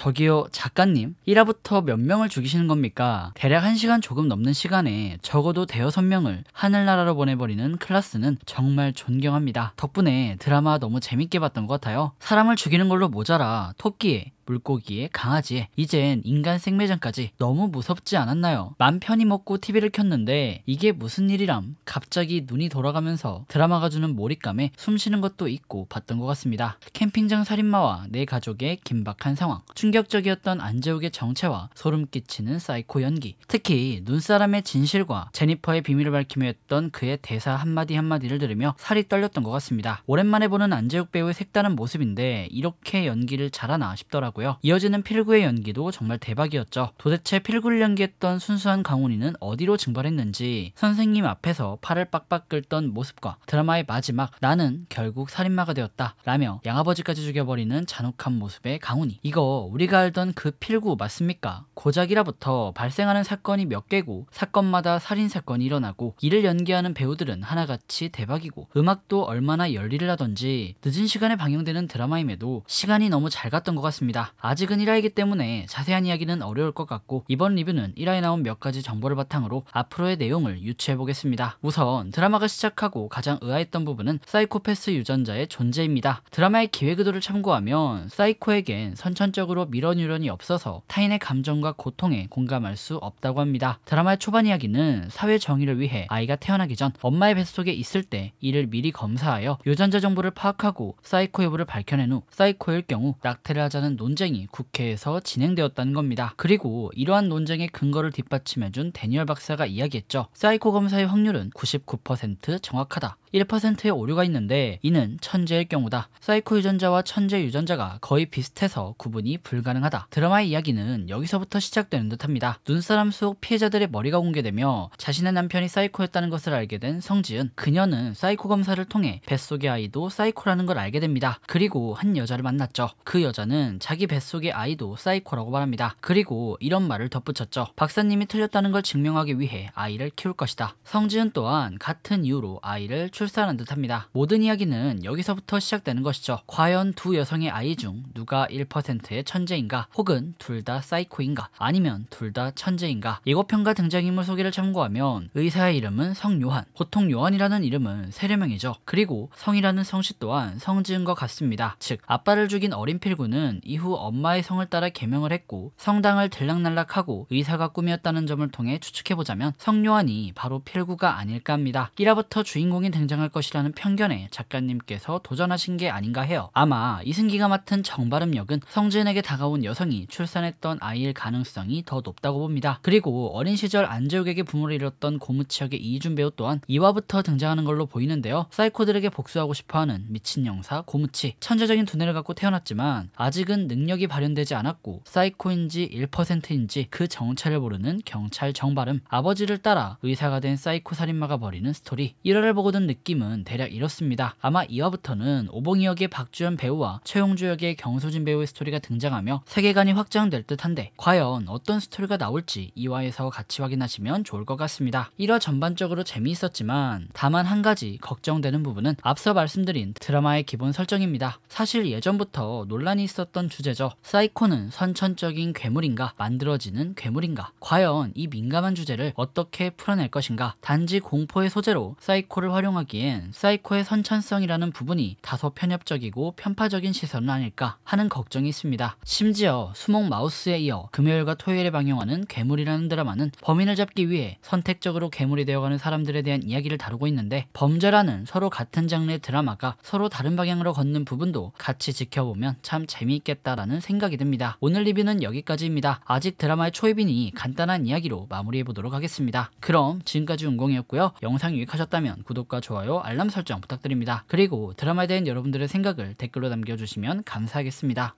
저기요 작가님 1화부터 몇 명을 죽이시는 겁니까? 대략 1시간 조금 넘는 시간에 적어도 대여섯 명을 하늘나라로 보내버리는 클라스는 정말 존경합니다. 덕분에 드라마 너무 재밌게 봤던 것 같아요. 사람을 죽이는 걸로 모자라 토끼에 물고기에 강아지에 이젠 인간 생매장까지 너무 무섭지 않았나요? 맘 편히 먹고 TV를 켰는데 이게 무슨 일이람 갑자기 눈이 돌아가면서 드라마가 주는 몰입감에 숨쉬는 것도 있고 봤던 것 같습니다. 캠핑장 살인마와 내 네 가족의 긴박한 상황 충격적이었던 안재욱의 정체와 소름 끼치는 사이코 연기 특히 눈사람의 진실과 제니퍼의 비밀을 밝히며 했던 그의 대사 한마디 한마디를 들으며 살이 떨렸던 것 같습니다. 오랜만에 보는 안재욱 배우의 색다른 모습인데 이렇게 연기를 잘하나 싶더라고요. 있었고요. 이어지는 필구의 연기도 정말 대박이었죠. 도대체 필구를 연기했던 순수한 강훈이는 어디로 증발했는지 선생님 앞에서 팔을 빡빡 긁던 모습과 드라마의 마지막 나는 결국 살인마가 되었다 라며 양아버지까지 죽여버리는 잔혹한 모습의 강훈이 이거 우리가 알던 그 필구 맞습니까? 고작이라부터 발생하는 사건이 몇 개고 사건마다 살인사건이 일어나고 이를 연기하는 배우들은 하나같이 대박이고 음악도 얼마나 열일을 하던지 늦은 시간에 방영되는 드라마임에도 시간이 너무 잘 갔던 것 같습니다. 있습니다. 아직은 1화이기 때문에 자세한 이야기는 어려울 것 같고 이번 리뷰는 1화에 나온 몇 가지 정보를 바탕으로 앞으로의 내용을 유추해보겠습니다. 우선 드라마가 시작하고 가장 의아했던 부분은 사이코패스 유전자의 존재입니다. 드라마의 기획 의도를 참고하면 사이코에겐 선천적으로 미련 유련이 없어서 타인의 감정과 고통에 공감할 수 없다고 합니다. 드라마의 초반 이야기는 사회 정의를 위해 아이가 태어나기 전 엄마의 뱃속에 있을 때 이를 미리 검사하여 유전자 정보를 파악하고 사이코 여부를 밝혀낸 후 사이코일 경우 낙태를 하자는 논 논쟁이 국회에서 진행되었다는 겁니다. 그리고 이러한 논쟁의 근거를 뒷받침해준 데니얼 박사가 이야기했죠. 사이코 검사의 확률은 99% 정확하다. 1%의 오류가 있는데 이는 천재일 경우다. 사이코 유전자와 천재 유전자가 거의 비슷해서 구분이 불가능하다. 드라마의 이야기는 여기서부터 시작되는 듯합니다. 눈사람 속 피해자들의 머리가 공개되며 자신의 남편이 사이코였다는 것을 알게 된 성지은. 그녀는 사이코 검사를 통해 뱃속의 아이도 사이코라는 걸 알게 됩니다. 그리고 한 여자를 만났죠. 그 여자는 자기 뱃속의 아이도 사이코라고 말합니다. 그리고 이런 말을 덧붙였죠. 박사님이 틀렸다는 걸 증명하기 위해 아이를 키울 것이다. 성지은 또한 같은 이유로 아이를 출산한 듯합니다. 모든 이야기는 여기서부터 시작되는 것이죠. 과연 두 여성의 아이 중 누가 1%의 천재인가 혹은 둘 다 사이코인가 아니면 둘 다 천재인가 예고편과 등장인물 소개를 참고하면 의사의 이름은 성요한 보통 요한이라는 이름은 세례명이죠. 그리고 성이라는 성씨 또한 성지은과 같습니다. 즉 아빠를 죽인 어린 필구는 이후 엄마의 성을 따라 개명을 했고 성당을 들락날락하고 의사가 꿈이었다는 점을 통해 추측해보자면 성요한이 바로 필구가 아닐까 합니다. 1화부터 주인공이 등장 등장할 것이라는 편견에 작가님께서 도전하신 게 아닌가 해요. 아마 이승기가 맡은 정발음 역은 성진에게 다가온 여성이 출산했던 아이일 가능성이 더 높다고 봅니다. 그리고 어린 시절 안재욱에게 부모를 잃었던 고무치역의 이준 배우 또한 2화부터 등장하는 걸로 보이는데요. 사이코들에게 복수하고 싶어하는 미친 영사 고무치 천재적인 두뇌를 갖고 태어났지만 아직은 능력이 발현되지 않았고 사이코인지 1%인지 그 정체를 모르는 경찰 정발음 아버지를 따라 의사가 된 사이코 살인마가 벌이는 스토리 1화를 보고 든 느낌 느낌은 대략 이렇습니다. 아마 2화부터는 오봉이 역의 박주현 배우와 최용주 역의 경소진 배우의 스토리가 등장하며 세계관이 확장될 듯한데 과연 어떤 스토리가 나올지 2화에서 같이 확인하시면 좋을 것 같습니다. 1화 전반적으로 재미있었지만 다만 한 가지 걱정되는 부분은 앞서 말씀드린 드라마의 기본 설정입니다. 사실 예전부터 논란이 있었던 주제죠. 사이코는 선천적인 괴물인가 만들어지는 괴물인가 과연 이 민감한 주제를 어떻게 풀어낼 것인가 단지 공포의 소재로 사이코를 활용하기 하기엔 사이코의 선천성이라는 부분이 다소 편협적이고 편파적인 시선은 아닐까 하는 걱정이 있습니다. 심지어 수목 마우스에 이어 금요일과 토요일에 방영하는 괴물이라는 드라마는 범인을 잡기 위해 선택적으로 괴물이 되어가는 사람들에 대한 이야기를 다루고 있는데 범죄라는 서로 같은 장르의 드라마가 서로 다른 방향으로 걷는 부분도 같이 지켜보면 참 재미있겠다라는 생각이 듭니다. 오늘 리뷰는 여기까지입니다. 아직 드라마의 초입이니 간단한 이야기로 마무리해보도록 하겠습니다. 그럼 지금까지 운공이었고요. 영상 유익하셨다면 구독과 좋아요 좋아요, 알람 설정 부탁드립니다. 그리고 드라마에 대한 여러분들의 생각을 댓글로 남겨주시면 감사하겠습니다.